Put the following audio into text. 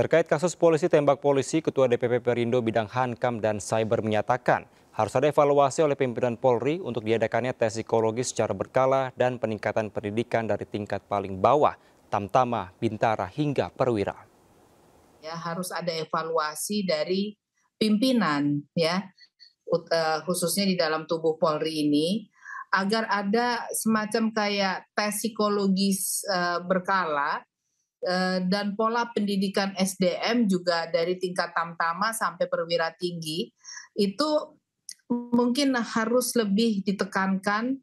Terkait kasus polisi tembak polisi, Ketua DPP Perindo bidang Hankam dan Cyber menyatakan harus ada evaluasi oleh pimpinan Polri untuk diadakannya tes psikologi secara berkala dan peningkatan pendidikan dari tingkat paling bawah, tamtama, bintara hingga perwira. Ya, harus ada evaluasi dari pimpinan ya eh, khususnya di dalam tubuh Polri ini agar ada semacam kayak tes psikologis eh, berkala Eh, dan pola pendidikan SDM juga dari tingkat tamtama sampai perwira tinggi itu mungkin harus lebih ditekankan